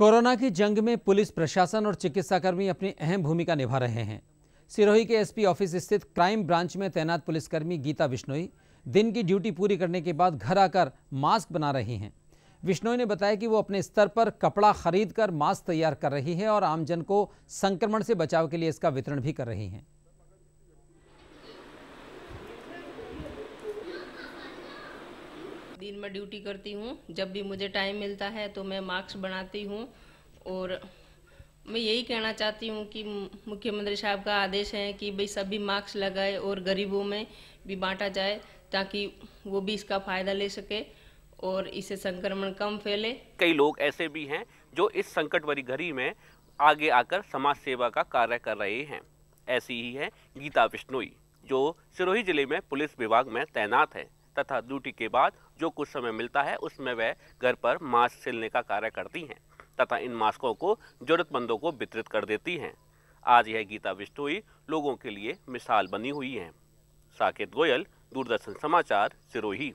corona की जंग में पुलिस प्रशासन और चिकित्साकर्मी अपनी अहम भूमिका निभा रहे हैं सिरोही के एसपी ऑफिस स्थित क्राइम ब्रांच में तैनात पुलिसकर्मी गीता विश्नोई दिन की ड्यूटी पूरी करने के बाद घर आकर मास्क बना रही हैं विश्नोई ने बताया कि वो अपने स्तर पर कपड़ा खरीद कर मास्क तैयार कर रही है और आमजन को संक्रमण से बचाव के लिए इसका वितरण भी कर रही हैं दिन में ड्यूटी करती हूँ जब भी मुझे टाइम मिलता है तो मैं मास्क बनाती हूँ और मैं यही कहना चाहती हूँ कि मुख्यमंत्री साहब का आदेश है कि भाई सभी मास्क लगाए और गरीबों में भी बांटा जाए ताकि वो भी इसका फ़ायदा ले सके और इसे संक्रमण कम फैले कई लोग ऐसे भी हैं जो इस संकट भरी घड़ी में आगे आकर समाज सेवा का कार्य कर रहे हैं ऐसी ही है गीता बिश्नोई जो सिरोही जिले में पुलिस विभाग में तैनात है तथा ड्यूटी के बाद जो कुछ समय मिलता है उसमें वह घर पर मास्क सिलने का कार्य करती हैं तथा इन मास्कों को जरूरतमंदों को वितरित कर देती हैं आज यह गीता बिश्नोई लोगों के लिए मिसाल बनी हुई हैं साकेत गोयल दूरदर्शन समाचार सिरोही